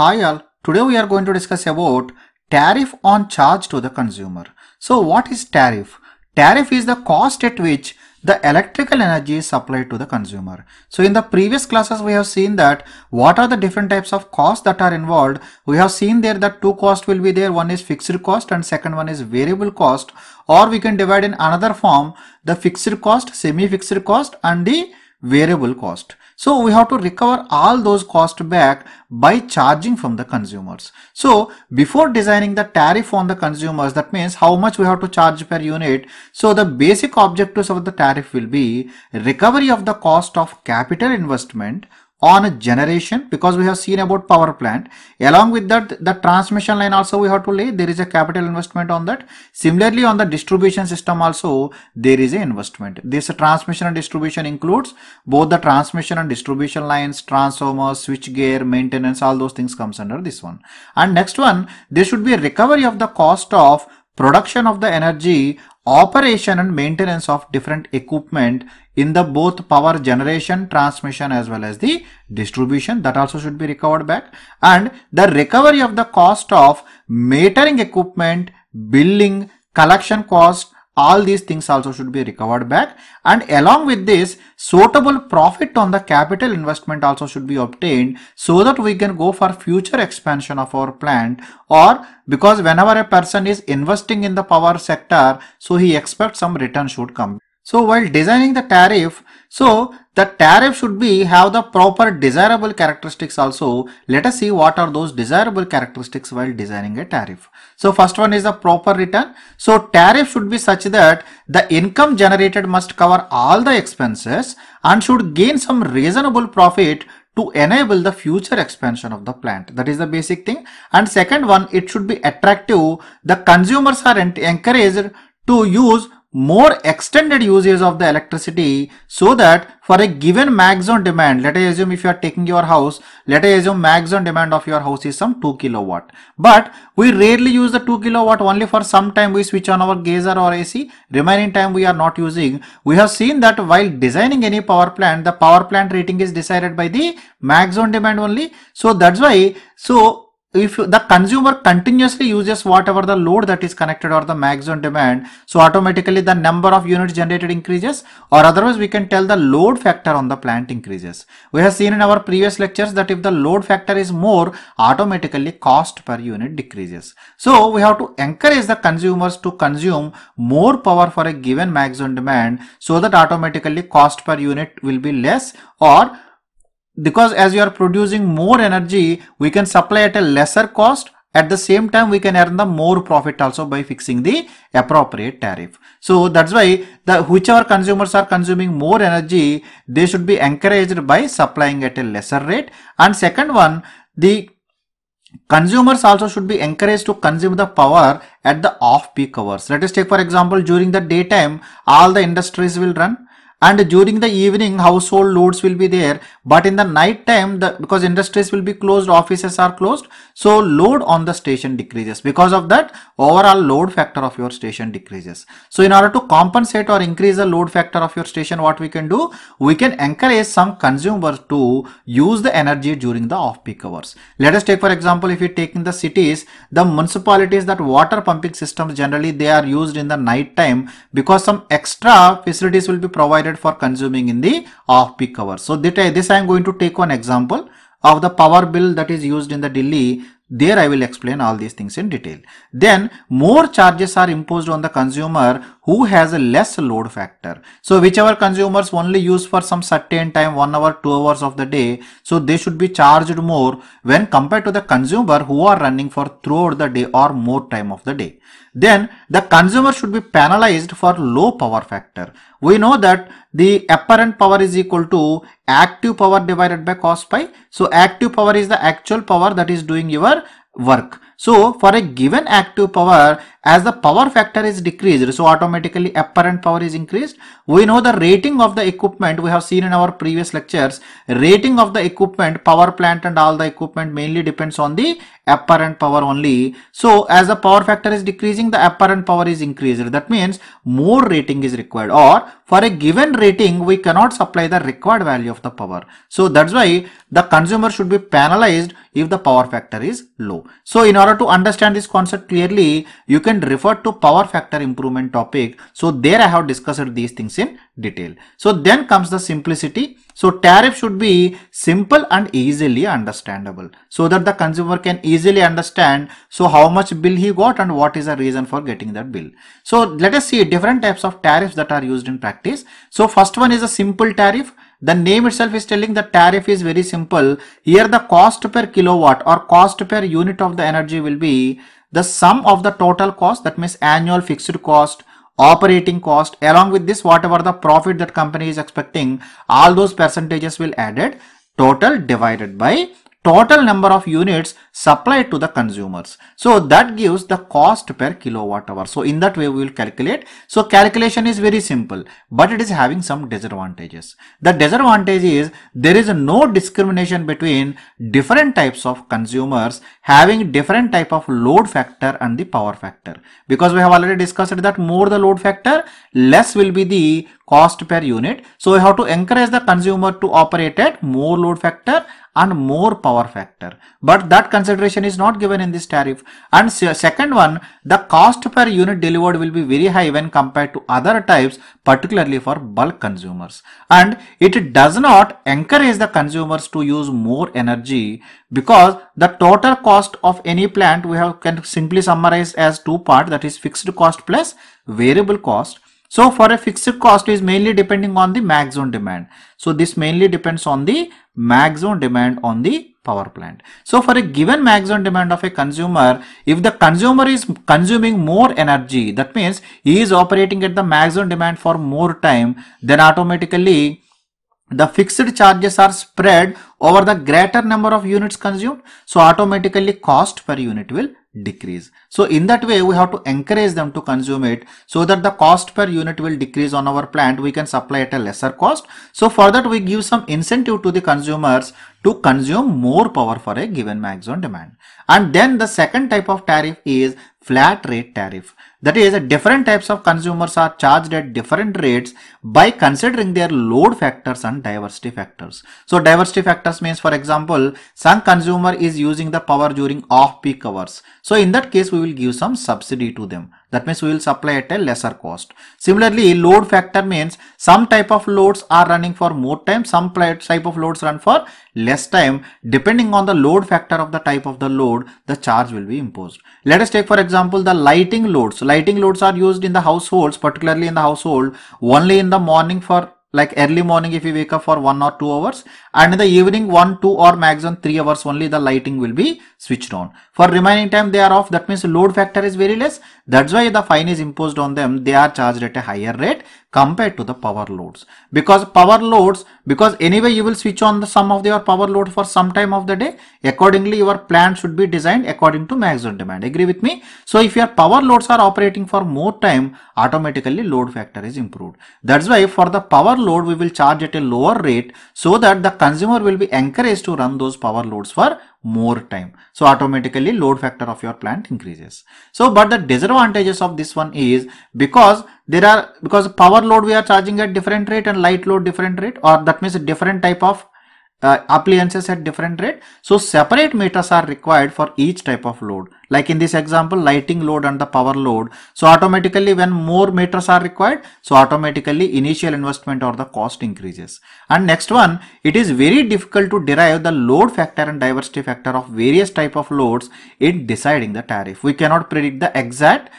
Hi all, today we are going to discuss about tariff on charge to the consumer. So what is tariff? Tariff is the cost at which the electrical energy is supplied to the consumer. So in the previous classes we have seen that what are the different types of costs that are involved. We have seen there that two costs will be there. One is fixed cost and second one is variable cost or we can divide in another form the fixed cost, semi-fixed cost and the variable cost. So we have to recover all those costs back by charging from the consumers. So before designing the tariff on the consumers, that means how much we have to charge per unit. So the basic objectives of the tariff will be recovery of the cost of capital investment on generation because we have seen about power plant along with that the transmission line also we have to lay there is a capital investment on that similarly on the distribution system also there is a investment this transmission and distribution includes both the transmission and distribution lines transformers switch gear maintenance all those things comes under this one and next one there should be a recovery of the cost of production of the energy, operation and maintenance of different equipment in the both power generation, transmission as well as the distribution that also should be recovered back and the recovery of the cost of metering equipment, billing, collection cost all these things also should be recovered back and along with this suitable profit on the capital investment also should be obtained so that we can go for future expansion of our plant or because whenever a person is investing in the power sector so he expects some return should come so while designing the tariff, so the tariff should be have the proper desirable characteristics also. Let us see what are those desirable characteristics while designing a tariff. So first one is the proper return. So tariff should be such that the income generated must cover all the expenses and should gain some reasonable profit to enable the future expansion of the plant. That is the basic thing. And second one, it should be attractive. The consumers are encouraged to use more extended usage of the electricity so that for a given maximum demand, let us assume if you are taking your house, let us assume maximum demand of your house is some 2 kilowatt. But we rarely use the 2 kilowatt only for some time we switch on our geyser or AC, remaining time we are not using. We have seen that while designing any power plant, the power plant rating is decided by the maximum demand only. So that's why, so if the consumer continuously uses whatever the load that is connected or the max on demand so automatically the number of units generated increases or otherwise we can tell the load factor on the plant increases we have seen in our previous lectures that if the load factor is more automatically cost per unit decreases so we have to encourage the consumers to consume more power for a given max on demand so that automatically cost per unit will be less or because as you are producing more energy, we can supply at a lesser cost at the same time we can earn the more profit also by fixing the appropriate tariff so that's why the whichever consumers are consuming more energy they should be encouraged by supplying at a lesser rate and second one the consumers also should be encouraged to consume the power at the off peak hours let us take for example during the daytime all the industries will run and during the evening household loads will be there but in the night time the because industries will be closed offices are closed so load on the station decreases because of that overall load factor of your station decreases so in order to compensate or increase the load factor of your station what we can do we can encourage some consumers to use the energy during the off peak hours let us take for example if you take in the cities the municipalities that water pumping systems generally they are used in the night time because some extra facilities will be provided provided for consuming in the off-peak hours. So uh, this I am going to take one example of the power bill that is used in the Delhi. There I will explain all these things in detail. Then more charges are imposed on the consumer who has a less load factor. So whichever consumers only use for some certain time, one hour, two hours of the day, so they should be charged more when compared to the consumer who are running for throughout the day or more time of the day. Then the consumer should be penalized for low power factor. We know that the apparent power is equal to active power divided by cos pi. So active power is the actual power that is doing your work. So for a given active power, as the power factor is decreased so automatically apparent power is increased we know the rating of the equipment we have seen in our previous lectures rating of the equipment power plant and all the equipment mainly depends on the apparent power only so as the power factor is decreasing the apparent power is increased that means more rating is required or for a given rating we cannot supply the required value of the power so that's why the consumer should be penalized if the power factor is low so in order to understand this concept clearly you can can refer to power factor improvement topic. So there I have discussed these things in detail. So then comes the simplicity. So tariff should be simple and easily understandable so that the consumer can easily understand. So how much bill he got and what is the reason for getting that bill. So let us see different types of tariffs that are used in practice. So first one is a simple tariff the name itself is telling the tariff is very simple here the cost per kilowatt or cost per unit of the energy will be the sum of the total cost that means annual fixed cost operating cost along with this whatever the profit that company is expecting all those percentages will added total divided by total number of units supplied to the consumers. So that gives the cost per kilowatt hour. So in that way we will calculate. So calculation is very simple but it is having some disadvantages. The disadvantage is there is no discrimination between different types of consumers having different type of load factor and the power factor because we have already discussed that more the load factor less will be the cost per unit. So we have to encourage the consumer to operate at more load factor and more power factor. But that consideration is not given in this tariff. And second one, the cost per unit delivered will be very high when compared to other types, particularly for bulk consumers. And it does not encourage the consumers to use more energy because the total cost of any plant we have can simply summarize as two part that is fixed cost plus variable cost so for a fixed cost is mainly depending on the max demand. So this mainly depends on the max demand on the power plant. So for a given max demand of a consumer, if the consumer is consuming more energy, that means he is operating at the max demand for more time, then automatically the fixed charges are spread over the greater number of units consumed. So automatically cost per unit will decrease. So in that way, we have to encourage them to consume it so that the cost per unit will decrease on our plant. We can supply at a lesser cost. So for that, we give some incentive to the consumers to consume more power for a given max on demand. And then the second type of tariff is flat rate tariff. That is different types of consumers are charged at different rates by considering their load factors and diversity factors. So diversity factors means for example, some consumer is using the power during off peak hours. So in that case, we will give some subsidy to them. That means we will supply at a lesser cost. Similarly, load factor means some type of loads are running for more time, some type of loads run for less time. Depending on the load factor of the type of the load, the charge will be imposed. Let us take for example the lighting loads. Lighting loads are used in the households, particularly in the household, only in the morning for like early morning if you wake up for one or two hours and in the evening one two or maximum three hours only the lighting will be switched on for remaining time they are off that means load factor is very less that's why the fine is imposed on them they are charged at a higher rate compared to the power loads because power loads because anyway you will switch on the sum of your power load for some time of the day accordingly your plant should be designed according to maximum demand agree with me so if your power loads are operating for more time automatically load factor is improved that's why for the power load we will charge at a lower rate so that the consumer will be encouraged to run those power loads for more time. So automatically load factor of your plant increases. So but the disadvantages of this one is because there are because power load we are charging at different rate and light load different rate or that means different type of uh, appliances at different rate. So separate meters are required for each type of load. Like in this example, lighting load and the power load. So automatically when more meters are required, so automatically initial investment or the cost increases. And next one, it is very difficult to derive the load factor and diversity factor of various type of loads in deciding the tariff. We cannot predict the exact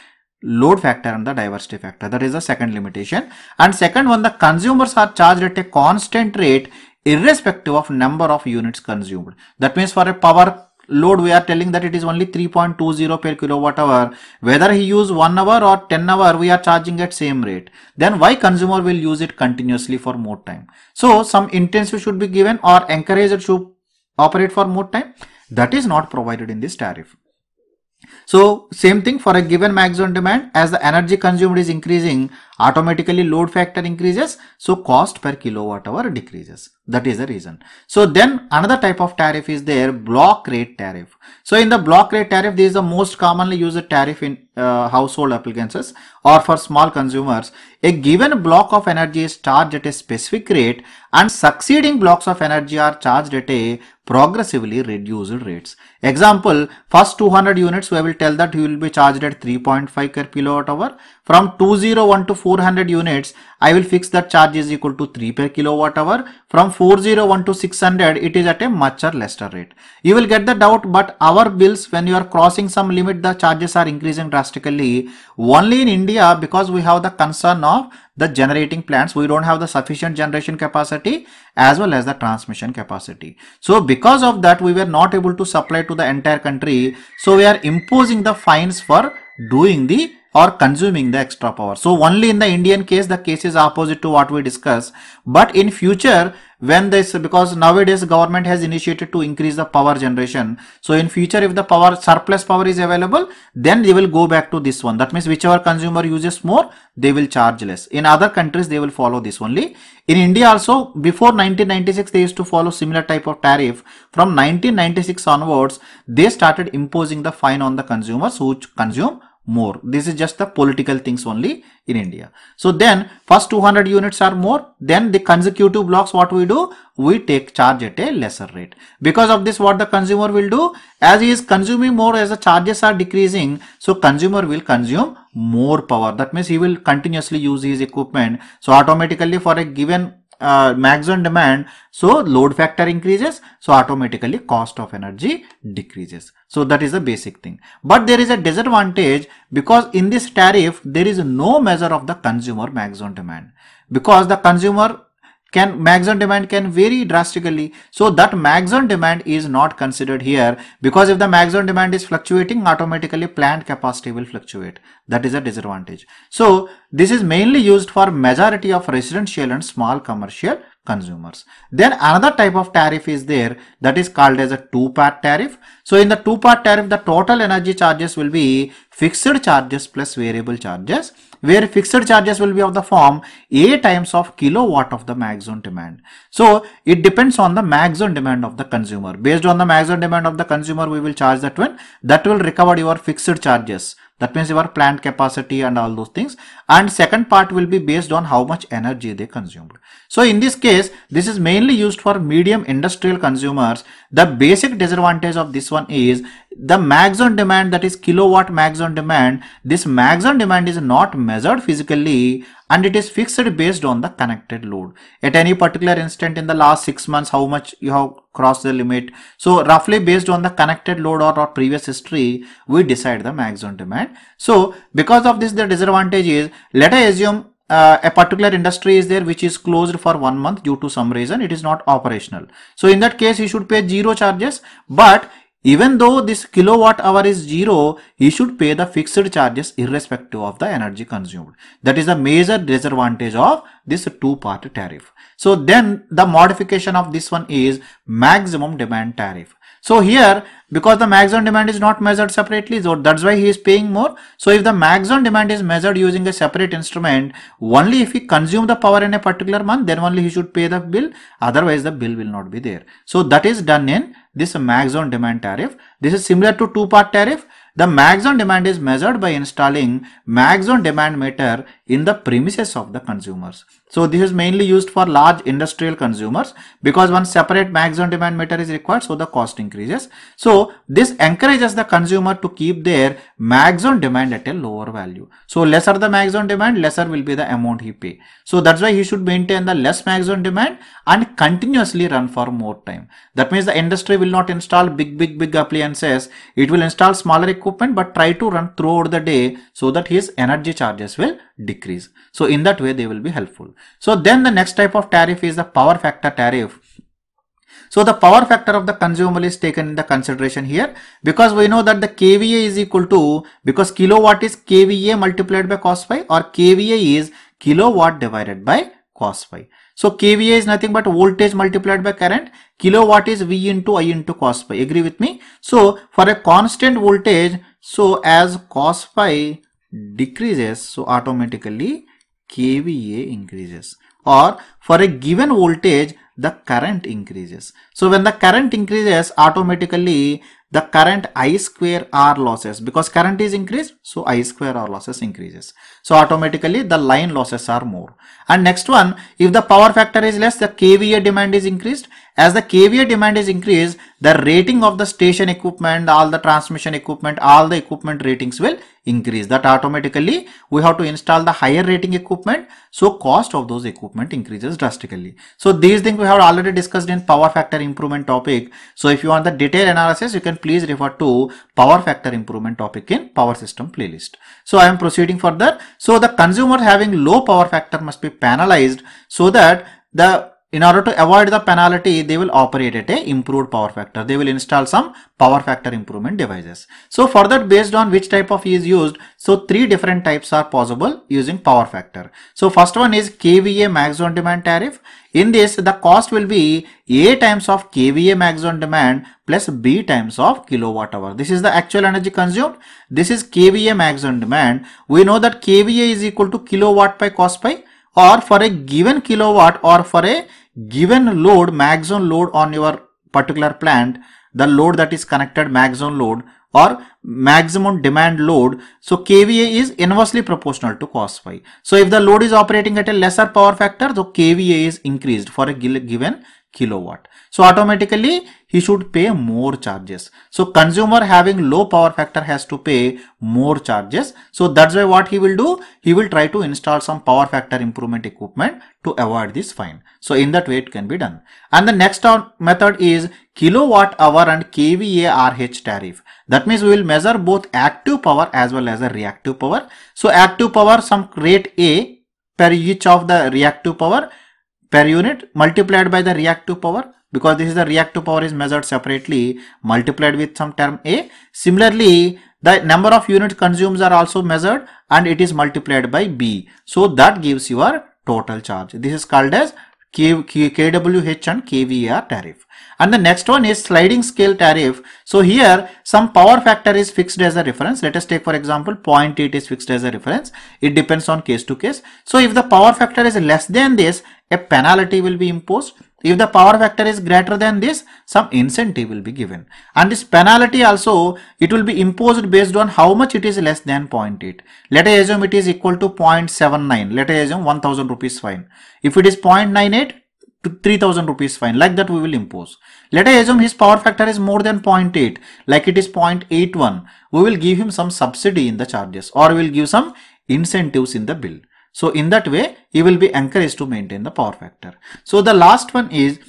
load factor and the diversity factor that is the second limitation and second one the consumers are charged at a constant rate irrespective of number of units consumed. That means for a power load we are telling that it is only 3.20 per kilowatt hour whether he use 1 hour or 10 hour we are charging at same rate then why consumer will use it continuously for more time so some intensive should be given or encouraged to operate for more time that is not provided in this tariff so same thing for a given maximum demand as the energy consumed is increasing automatically load factor increases. So cost per kilowatt hour decreases. That is the reason. So then another type of tariff is there block rate tariff. So in the block rate tariff this is the most commonly used tariff in uh, household appliances or for small consumers. A given block of energy is charged at a specific rate and succeeding blocks of energy are charged at a progressively reduced rates. Example, first 200 units we will tell that you will be charged at 3.5 per kilowatt hour. From 201 to 400 units, I will fix that charge is equal to 3 per kilowatt hour. From 401 to 600, it is at a much or lesser rate. You will get the doubt, but our bills when you are crossing some limit, the charges are increasing drastically. Only in India because we have the concern of the generating plants we don't have the sufficient generation capacity as well as the transmission capacity so because of that we were not able to supply to the entire country so we are imposing the fines for doing the or consuming the extra power. So only in the Indian case, the case is opposite to what we discuss. But in future, when this because nowadays government has initiated to increase the power generation so in future if the power surplus power is available then they will go back to this one that means whichever consumer uses more they will charge less in other countries they will follow this only in india also before 1996 they used to follow similar type of tariff from 1996 onwards they started imposing the fine on the consumers who consume more. This is just the political things only in India. So then first 200 units are more. Then the consecutive blocks what we do? We take charge at a lesser rate. Because of this what the consumer will do? As he is consuming more as the charges are decreasing. So consumer will consume more power. That means he will continuously use his equipment. So automatically for a given uh, max on demand so load factor increases so automatically cost of energy decreases so that is the basic thing but there is a disadvantage because in this tariff there is no measure of the consumer max on demand because the consumer can max on demand can vary drastically so that max on demand is not considered here because if the max on demand is fluctuating automatically plant capacity will fluctuate that is a disadvantage so this is mainly used for majority of residential and small commercial consumers. Then another type of tariff is there that is called as a two-part tariff. So in the two-part tariff, the total energy charges will be fixed charges plus variable charges where fixed charges will be of the form A times of kilowatt of the maximum demand. So it depends on the maximum demand of the consumer. Based on the maximum demand of the consumer, we will charge that one. That will recover your fixed charges that means your plant capacity and all those things. And second part will be based on how much energy they consumed. So in this case, this is mainly used for medium industrial consumers. The basic disadvantage of this one is the max on demand that is kilowatt max on demand. This max on demand is not measured physically and it is fixed based on the connected load at any particular instant in the last six months how much you have crossed the limit so roughly based on the connected load or, or previous history we decide the maximum demand so because of this the disadvantage is let us assume uh, a particular industry is there which is closed for one month due to some reason it is not operational so in that case you should pay zero charges but even though this kilowatt hour is zero, he should pay the fixed charges irrespective of the energy consumed. That is the major disadvantage of this two-part tariff. So then the modification of this one is maximum demand tariff. So here, because the max on demand is not measured separately, so that's why he is paying more. So if the max on demand is measured using a separate instrument, only if he consume the power in a particular month, then only he should pay the bill. Otherwise, the bill will not be there. So that is done in this max on demand tariff. This is similar to two-part tariff. The max on demand is measured by installing max on demand meter in the premises of the consumers. So this is mainly used for large industrial consumers because one separate max on demand meter is required so the cost increases. So this encourages the consumer to keep their max on demand at a lower value. So lesser the max on demand, lesser will be the amount he pay. So that's why he should maintain the less max on demand and continuously run for more time. That means the industry will not install big, big, big appliances. It will install smaller equipment but try to run throughout the day so that his energy charges will decrease. So in that way they will be helpful. So then the next type of tariff is the power factor tariff. So the power factor of the consumer is taken in the consideration here because we know that the KVA is equal to because kilowatt is KVA multiplied by cos phi or KVA is kilowatt divided by cos phi. So kVA is nothing but voltage multiplied by current. Kilowatt is V into I into cos phi. Agree with me? So for a constant voltage, so as cos phi decreases, so automatically kVA increases. Or for a given voltage, the current increases. So when the current increases, automatically the current I square R losses because current is increased, so I square R losses increases. So automatically the line losses are more. And next one, if the power factor is less, the KVA demand is increased. As the KVA demand is increased, the rating of the station equipment, all the transmission equipment, all the equipment ratings will increase. That automatically we have to install the higher rating equipment. So cost of those equipment increases drastically. So these things we have already discussed in power factor improvement topic. So if you want the detailed analysis, you can please refer to power factor improvement topic in power system playlist. So I am proceeding further. So the consumer having low power factor must be penalized so that the in order to avoid the penalty, they will operate at a improved power factor. They will install some power factor improvement devices. So for that based on which type of is used, so three different types are possible using power factor. So first one is KVA max on demand tariff. In this, the cost will be A times of KVA max on demand plus B times of kilowatt hour. This is the actual energy consumed. This is KVA max on demand. We know that KVA is equal to kilowatt by cost by or for a given kilowatt or for a given load, maximum load on your particular plant, the load that is connected maximum load or maximum demand load. So KVA is inversely proportional to cos phi. So if the load is operating at a lesser power factor, the KVA is increased for a given kilowatt. So automatically he should pay more charges. So consumer having low power factor has to pay more charges. So that's why what he will do, he will try to install some power factor improvement equipment to avoid this fine. So in that way it can be done. And the next method is kilowatt hour and kVA RH tariff. That means we will measure both active power as well as the reactive power. So active power some rate A per each of the reactive power per unit multiplied by the reactive power because this is the reactive power is measured separately multiplied with some term A. Similarly, the number of units consumed are also measured and it is multiplied by B. So that gives your total charge. This is called as K KWH and KVR tariff. And the next one is sliding scale tariff. So here some power factor is fixed as a reference. Let us take for example 0.8 is fixed as a reference. It depends on case to case. So if the power factor is less than this, a penalty will be imposed. If the power factor is greater than this, some incentive will be given. And this penalty also, it will be imposed based on how much it is less than 0.8. Let us assume it is equal to 0.79. Let us assume 1000 rupees fine. If it is 0.98, 3000 rupees fine like that we will impose let us assume his power factor is more than 0.8 like it is 0.81 we will give him some subsidy in the charges or we will give some incentives in the bill so in that way he will be encouraged to maintain the power factor so the last one is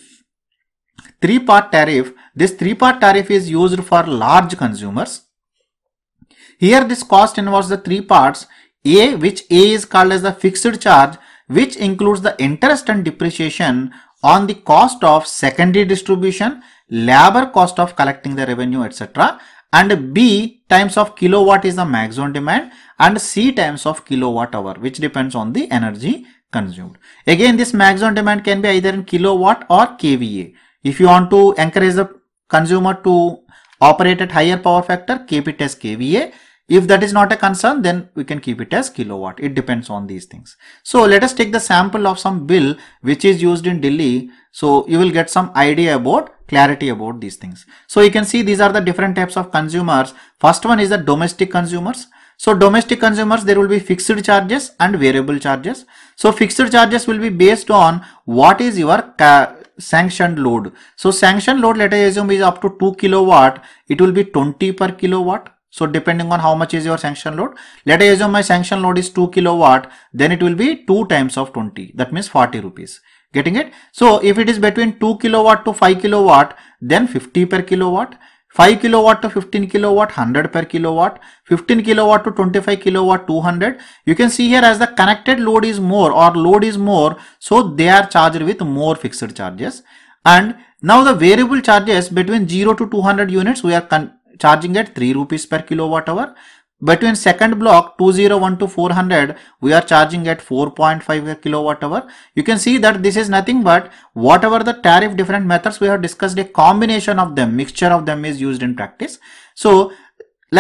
three part tariff this three part tariff is used for large consumers here this cost involves the three parts a which a is called as the fixed charge which includes the interest and depreciation on the cost of secondary distribution, labor cost of collecting the revenue, etc. And B times of kilowatt is the maximum demand and C times of kilowatt hour, which depends on the energy consumed. Again, this maximum demand can be either in kilowatt or kVA. If you want to encourage the consumer to operate at higher power factor, keep it as kVA. If that is not a concern, then we can keep it as kilowatt. It depends on these things. So let us take the sample of some bill which is used in Delhi. So you will get some idea about clarity about these things. So you can see these are the different types of consumers. First one is the domestic consumers. So domestic consumers, there will be fixed charges and variable charges. So fixed charges will be based on what is your sanctioned load. So sanctioned load, let us assume is up to 2 kilowatt. It will be 20 per kilowatt. So depending on how much is your sanction load, let us assume my sanction load is 2 kilowatt, then it will be 2 times of 20. That means 40 rupees. Getting it? So if it is between 2 kilowatt to 5 kilowatt, then 50 per kilowatt. 5 kilowatt to 15 kilowatt 100 per kilowatt 15 kilowatt to 25 kilowatt 200 you can see here as the connected load is more or load is more so they are charged with more fixed charges and now the variable charges between 0 to 200 units we are charging at 3 rupees per kilowatt hour. Between second block 201 to 400, we are charging at 4.5 kilowatt hour. You can see that this is nothing but whatever the tariff different methods we have discussed, a combination of them, mixture of them is used in practice. So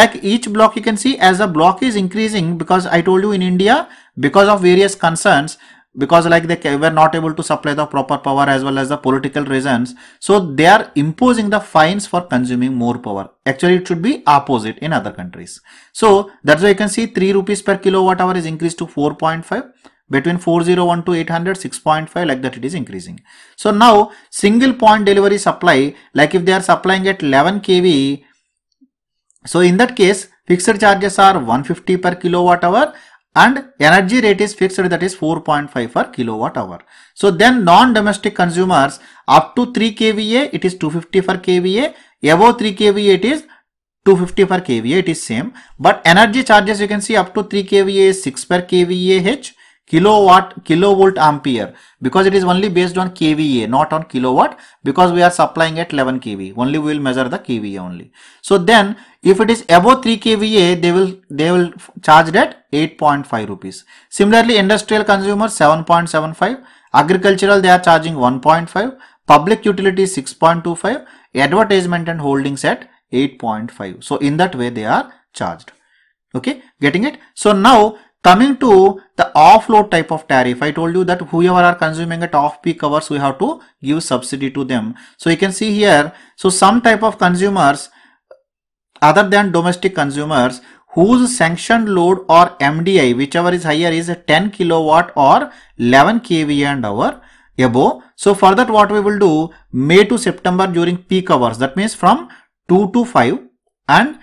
like each block you can see as the block is increasing because I told you in India because of various concerns because like they were not able to supply the proper power as well as the political reasons so they are imposing the fines for consuming more power actually it should be opposite in other countries so that's why you can see 3 rupees per kilowatt hour is increased to 4.5 between 401 to 800 6.5 like that it is increasing so now single point delivery supply like if they are supplying at 11 kV so in that case fixed charges are 150 per kilowatt hour and energy rate is fixed that is 4.5 per kilowatt hour. So then non-domestic consumers up to 3 kVA it is 250 per kVA, above 3 kVA it is 250 per kVA it is same but energy charges you can see up to 3 kVA is 6 per kVA h kilowatt kilovolt ampere because it is only based on kva not on kilowatt because we are supplying at 11 kV only we will measure the kVA only so then if it is above 3 kVA they will they will charge at 8.5 rupees similarly industrial consumer 7.75 agricultural they are charging 1.5 public utility 6.25 advertisement and holdings at 8.5 so in that way they are charged okay getting it so now Coming to the offload type of tariff, I told you that whoever are consuming at off-peak hours, we have to give subsidy to them. So you can see here, so some type of consumers other than domestic consumers whose sanctioned load or MDI, whichever is higher is 10 kilowatt or 11 kV and hour above. So for that what we will do, May to September during peak hours, that means from 2 to 5 and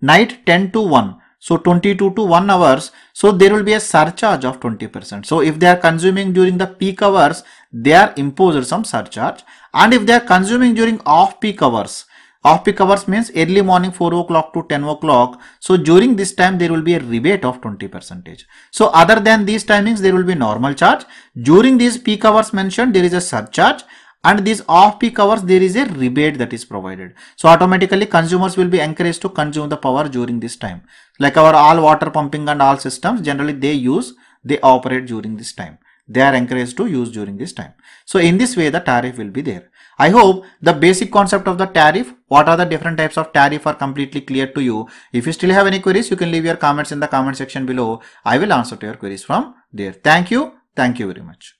night 10 to 1 so 22 to 1 hours so there will be a surcharge of 20% so if they are consuming during the peak hours they are imposed some surcharge and if they are consuming during off peak hours off peak hours means early morning 4 o'clock to 10 o'clock so during this time there will be a rebate of 20 percentage so other than these timings there will be normal charge during these peak hours mentioned there is a surcharge and these off-peak hours there is a rebate that is provided. So automatically consumers will be encouraged to consume the power during this time. Like our all water pumping and all systems generally they use, they operate during this time. They are encouraged to use during this time. So in this way the tariff will be there. I hope the basic concept of the tariff, what are the different types of tariff are completely clear to you. If you still have any queries, you can leave your comments in the comment section below. I will answer to your queries from there. Thank you. Thank you very much.